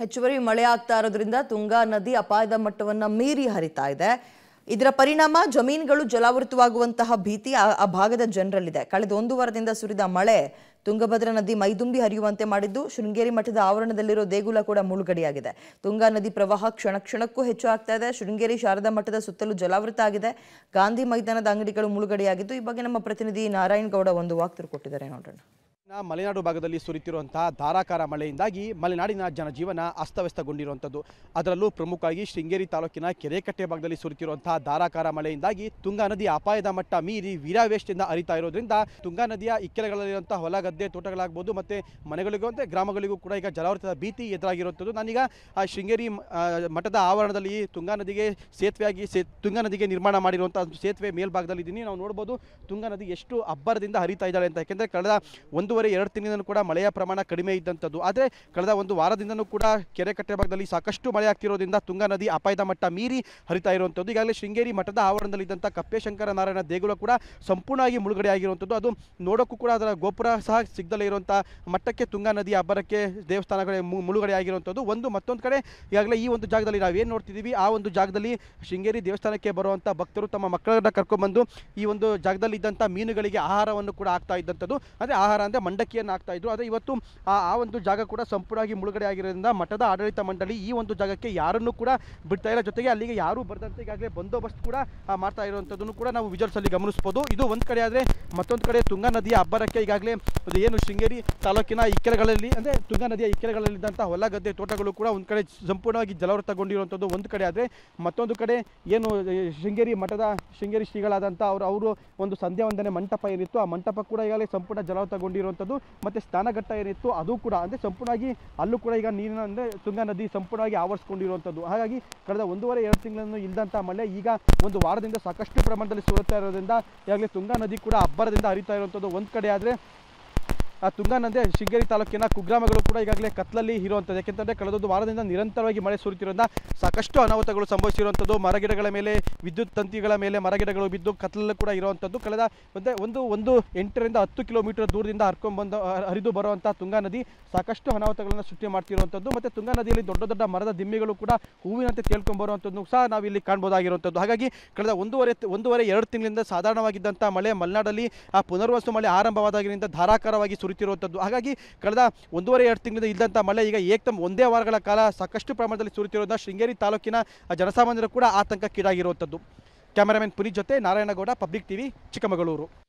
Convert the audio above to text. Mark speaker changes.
Speaker 1: ಹೆಚ್ಚುವರಿ ಮಳೆ ಆಗ್ತಾ ಇರೋದ್ರಿಂದ ತುಂಗಾ ನದಿ ಅಪಾಯದ ಮಟ್ಟವನ್ನು ಮೀರಿ ಹರಿತಾ ಇದೆ ಇದರ ಪರಿಣಾಮ ಜಮೀನುಗಳು ಜಲಾವೃತವಾಗುವಂತಹ ಭೀತಿ ಆ ಭಾಗದ ಜನರಲ್ಲಿದೆ ಕಳೆದ ಒಂದು ವಾರದಿಂದ ಸುರಿದ ಮಳೆ ತುಂಗಭದ್ರಾ ನದಿ ಮೈದುಂಬಿ ಹರಿಯುವಂತೆ ಮಾಡಿದ್ದು ಶೃಂಗೇರಿ ಮಠದ ಆವರಣದಲ್ಲಿರೋ ದೇಗುಲ ಕೂಡ ಮುಳುಗಡೆಯಾಗಿದೆ ತುಂಗಾ ನದಿ ಪ್ರವಾಹ ಕ್ಷಣ ಕ್ಷಣಕ್ಕೂ ಹೆಚ್ಚು ಆಗ್ತಾ ಇದೆ ಶೃಂಗೇರಿ ಶಾರದಾ ಮಠದ ಸುತ್ತಲೂ ಜಲಾವೃತ ಆಗಿದೆ ಗಾಂಧಿ ಮೈದಾನದ ಅಂಗಡಿಗಳು ಮುಳುಗಡೆಯಾಗಿದ್ದು ಈ ಬಗ್ಗೆ ನಮ್ಮ ಪ್ರತಿನಿಧಿ ನಾರಾಯಣ್ ಗೌಡ ಒಂದು ವಾಕ್ತರು ಕೊಟ್ಟಿದ್ದಾರೆ ನೋಡೋಣ
Speaker 2: ಮಲೆನಾಡು ಭಾಗದಲ್ಲಿ ಸುರಿತಿರುವಂತಹ ಧಾರಾಕಾರ ಮಳೆಯಿಂದಾಗಿ ಮಲೆನಾಡಿನ ಜನಜೀವನ ಅಸ್ತವ್ಯಸ್ತಗೊಂಡಿರುವಂಥದ್ದು ಅದರಲ್ಲೂ ಪ್ರಮುಖವಾಗಿ ಶೃಂಗೇರಿ ತಾಲೂಕಿನ ಕೆರೆಕಟ್ಟೆ ಭಾಗದಲ್ಲಿ ಸುರಿತಿರುವಂತಹ ಧಾರಾಕಾರ ಮಳೆಯಿಂದಾಗಿ ತುಂಗಾ ನದಿ ಅಪಾಯದ ಮಟ್ಟ ಮೀರಿ ವೀರಾವೇಶದಿಂದ ಹರಿತಾ ಇರೋದ್ರಿಂದ ತುಂಗಾ ನದಿಯ ಇಕ್ಕೆಲೆಗಳಲ್ಲಿರುವಂತಹ ಹೊಲ ಗದ್ದೆ ತೋಟಗಳಾಗ್ಬೋದು ಮತ್ತೆ ಮನೆಗಳಿಗೂ ಮತ್ತು ಗ್ರಾಮಗಳಿಗೂ ಕೂಡ ಈಗ ಜಲಾವೃತದ ಭೀತಿ ಎದುರಾಗಿರುವಂಥದ್ದು ನಾನೀಗ ಆ ಶೃಂಗೇರಿ ಮಠದ ಆವರಣದಲ್ಲಿ ತುಂಗಾ ನದಿಗೆ ಸೇತುವೆಯಾಗಿ ಸೇ ತುಂಗಾ ನದಿಗೆ ನಿರ್ಮಾಣ ಮಾಡಿರುವಂಥ ಸೇತುವೆ ಮೇಲ್ಭಾಗದಲ್ಲಿ ಇದ್ದೀನಿ ನಾವು ನೋಡ್ಬೋದು ತುಂಗಾ ನದಿ ಎಷ್ಟು ಅಬ್ಬರದಿಂದ ಹರಿತಾ ಇದ್ದಾಳೆ ಅಂತ ಯಾಕೆಂದರೆ ಕಳೆದ ಒಂದು ಒಂದೂವರೆ ಎರಡು ತಿಂಗಳಿಂದಲೂ ಕೂಡ ಮಳೆಯ ಪ್ರಮಾಣ ಕಡಿಮೆ ಇದ್ದಂಥದ್ದು ಆದರೆ ಕಳೆದ ಒಂದು ವಾರದಿಂದಲೂ ಕೂಡ ಕೆರೆ ಕಟ್ಟೆ ಭಾಗದಲ್ಲಿ ಸಾಕಷ್ಟು ಮಳೆ ಆಗ್ತಿರೋದ್ರಿಂದ ತುಂಗಾ ನದಿ ಅಪಾಯದ ಮಟ್ಟ ಮೀರಿ ಹರಿತಾ ಇರುವಂಥದ್ದು ಈಗಾಗಲೇ ಶೃಂಗೇರಿ ಮಠದ ಆವರಣದಲ್ಲಿದ್ದಂಥ ಕಪ್ಪೇಶಂಕರ ನಾರಾಯಣ ದೇಗುಲ ಕೂಡ ಸಂಪೂರ್ಣವಾಗಿ ಮುಳುಗಡೆ ಆಗಿರುವಂಥದ್ದು ಅದು ನೋಡೋಕ್ಕೂ ಕೂಡ ಅದರ ಗೋಪುರ ಸಹ ಸಿಗ್ದಲೇ ಇರುವಂಥ ಮಟ್ಟಕ್ಕೆ ತುಂಗಾ ನದಿ ಅಬ್ಬರಕ್ಕೆ ದೇವಸ್ಥಾನಗಳ ಮುಳುಗಡೆ ಆಗಿರುವಂಥದ್ದು ಒಂದು ಮತ್ತೊಂದು ಕಡೆ ಈಗಾಗಲೇ ಈ ಒಂದು ಜಾಗದಲ್ಲಿ ನಾವೇನು ನೋಡ್ತಿದ್ದೀವಿ ಆ ಒಂದು ಜಾಗದಲ್ಲಿ ಶೃಂಗೇರಿ ದೇವಸ್ಥಾನಕ್ಕೆ ಬರುವಂಥ ಭಕ್ತರು ತಮ್ಮ ಮಕ್ಕಳನ್ನ ಕರ್ಕೊಂಡ್ಬಂದು ಈ ಒಂದು ಜಾಗದಲ್ಲಿ ಇದ್ದಂಥ ಮೀನುಗಳಿಗೆ ಆಹಾರವನ್ನು ಕೂಡ ಆಗ್ತಾ ಇದ್ದಂಥದ್ದು ಅಂದರೆ ಆಹಾರ ಅಂದರೆ ಮಂಡಕ್ಕಿಯನ್ನು ಹಾಕ್ತಾ ಇದ್ರು ಆದರೆ ಇವತ್ತು ಆ ಒಂದು ಜಾಗ ಕೂಡ ಸಂಪೂರ್ಣವಾಗಿ ಮುಳುಗಡೆ ಆಗಿರೋದ್ರಿಂದ ಮಠದ ಆಡಳಿತ ಮಂಡಳಿ ಈ ಒಂದು ಜಾಗಕ್ಕೆ ಯಾರನ್ನು ಕೂಡ ಬಿಡ್ತಾ ಇಲ್ಲ ಜೊತೆಗೆ ಅಲ್ಲಿಗೆ ಯಾರು ಬರದಂತೆ ಈಗಾಗಲೇ ಬಂದೋಬಸ್ತ್ ಕೂಡ ಮಾಡ್ತಾ ಇರುವಂಥದ್ದನ್ನು ಕೂಡ ನಾವು ವಿಜುವಲ್ಸಲ್ಲಿ ಗಮನಿಸ್ಬೋದು ಇದು ಒಂದು ಕಡೆ ಆದರೆ ಮತ್ತೊಂದು ಕಡೆ ತುಂಗಾ ನದಿಯ ಅಬ್ಬರಕ್ಕೆ ಈಗಾಗಲೇ ಏನು ಶೃಂಗೇರಿ ತಾಲೂಕಿನ ಇಕ್ಕೆರೆಗಳಲ್ಲಿ ಅಂದರೆ ತುಂಗಾ ನದಿಯ ಇಕ್ಕೆರೆಗಳಲ್ಲಿದ್ದಂಥ ಹೊಲ ಗದ್ದೆ ತೋಟಗಳು ಕೂಡ ಒಂದು ಕಡೆ ಸಂಪೂರ್ಣವಾಗಿ ಜಲವೃತಗೊಂಡಿರುವಂಥದ್ದು ಒಂದು ಕಡೆ ಆದರೆ ಮತ್ತೊಂದು ಕಡೆ ಏನು ಶೃಂಗೇರಿ ಮಠದ ಶೃಂಗೇರಿ ಶ್ರೀಗಳಾದಂಥ ಅವರು ಅವರು ಒಂದು ಸಂಧ್ಯಾ ಮಂಟಪ ಏನಿತ್ತು ಆ ಮಂಟಪ ಕೂಡ ಈಗಾಗಲೇ ಸಂಪೂರ್ಣ ಜಲವೃತಗೊಂಡಿರೋ ಇರುವಂಥದ್ದು ಮತ್ತು ಸ್ನಾನಘಟ್ಟ ಏನಿತ್ತು ಅದು ಕೂಡ ಅಂದರೆ ಸಂಪೂರ್ಣವಾಗಿ ಅಲ್ಲೂ ಕೂಡ ಈಗ ನೀರಿನ ಅಂದರೆ ತುಂಗಾ ನದಿ ಸಂಪೂರ್ಣವಾಗಿ ಆವರಿಸ್ಕೊಂಡಿರುವಂಥದ್ದು ಹಾಗಾಗಿ ಕಳೆದ ಒಂದೂವರೆ ಎರಡು ತಿಂಗಳನ್ನು ಇಲ್ಲದಂಥ ಮಳೆ ಈಗ ಒಂದು ವಾರದಿಂದ ಸಾಕಷ್ಟು ಪ್ರಮಾಣದಲ್ಲಿ ಸುರುತ್ತಾ ಇರೋದ್ರಿಂದ ಈಗಾಗಲೇ ತುಂಗಾ ನದಿ ಕೂಡ ಅಬ್ಬರದಿಂದ ಹರಿತಾ ಇರುವಂಥದ್ದು ಒಂದು ಕಡೆ ಆದರೆ ತುಂಗಾ ನದಿ ಶಿಂಗೇರಿ ತಾಲೂಕಿನ ಕುಗ್ರಾಮಗಳು ಕೂಡ ಈಗಾಗಲೇ ಕತ್ತಲಲ್ಲಿ ಇರುವಂಥದ್ದು ಯಾಕೆಂತಂದರೆ ಕಳೆದೊಂದು ವಾರದಿಂದ ನಿರಂತರವಾಗಿ ಮಳೆ ಸುರಿತಿರೋದ್ರಿಂದ ಸಾಕಷ್ಟು ಅನಾಹುತಗಳು ಸಂಭವಿಸಿರುವಂಥದ್ದು ಮರಗಿಡಗಳ ಮೇಲೆ ವಿದ್ಯುತ್ ತಂತಿಗಳ ಮೇಲೆ ಮರಗಿಡಗಳು ಬಿದ್ದು ಕತ್ತಲಲ್ಲೂ ಕೂಡ ಇರುವಂಥದ್ದು ಕಳೆದ ಮತ್ತೆ ಒಂದು ಒಂದು ಎಂಟರಿಂದ ಹತ್ತು ಕಿಲೋಮೀಟರ್ ದೂರದಿಂದ ಹರ್ಕೊಂಡು ಹರಿದು ಬರುವಂತಹ ತುಂಗಾ ನದಿ ಸಾಕಷ್ಟು ಅನಾಹುತಗಳನ್ನು ಸೃಷ್ಟಿ ಮಾಡ್ತಿರುವಂಥದ್ದು ಮತ್ತೆ ತುಂಗಾ ನದಿಯಲ್ಲಿ ದೊಡ್ಡ ದೊಡ್ಡ ಮರದ ದಿಮ್ಮಿಗಳು ಕೂಡ ಹೂವಿನಂತೆ ತೇಳ್ಕೊಂಡು ಬರುವಂಥದ್ದು ಸಹ ನಾವು ಇಲ್ಲಿ ಕಾಣ್ಬೋದಾಗಿರುವಂಥದ್ದು ಹಾಗಾಗಿ ಕಳೆದ ಒಂದೂವರೆ ಒಂದೂವರೆ ಎರಡು ತಿಂಗಳಿಂದ ಸಾಧಾರಣವಾಗಿದ್ದಂತಹ ಮಳೆ ಮಲೆನಾಡಲ್ಲಿ ಆ ಪುನರ್ವಸು ಮಳೆ ಆರಂಭವಾದಾಗಿನಿಂದ ಧಾರಾಕಾರವಾಗಿ ಸುರಿ ಸುರಿತಿರುವಂಥದ್ದು ಹಾಗಾಗಿ ಕಳೆದ ಒಂದೂವರೆ ಎರಡು ತಿಂಗಳಿಂದ ಇದ್ದಂಥ ಮಳೆ ಈಗ ಏಕ್ದಮ್ ಒಂದೇ ವಾರಗಳ ಕಾಲ ಸಾಕಷ್ಟು ಪ್ರಮಾಣದಲ್ಲಿ ಸುರಿತಿರುವಂಥ ಶೃಂಗೇರಿ ತಾಲೂಕಿನ ಜನಸಾಮಾನ್ಯರು ಕೂಡ ಆತಂಕಕ್ಕೀಡಾಗಿರುವಂಥದ್ದು ಕ್ಯಾಮರಾಮನ್ ಪುನೀತ್ ಜೊತೆ ನಾರಾಯಣಗೌಡ ಪಬ್ಲಿಕ್ ಟಿವಿ ಚಿಕ್ಕಮಗಳೂರು